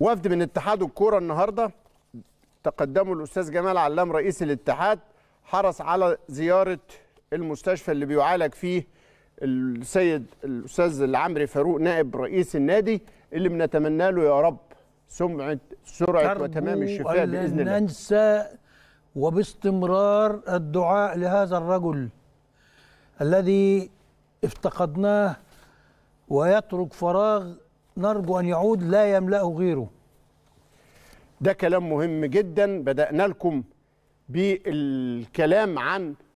وفد من اتحاد الكوره النهارده تقدمه الاستاذ جمال علام رئيس الاتحاد حرص على زياره المستشفى اللي بيعالج فيه السيد الاستاذ العمري فاروق نائب رئيس النادي اللي بنتمنى له يا رب سمعه سرعه وتمام الشفاء باذن الله ننسى وباستمرار الدعاء لهذا الرجل الذي افتقدناه ويترك فراغ نرجو أن يعود لا يملأه غيره ده كلام مهم جدا بدأنا لكم بالكلام عن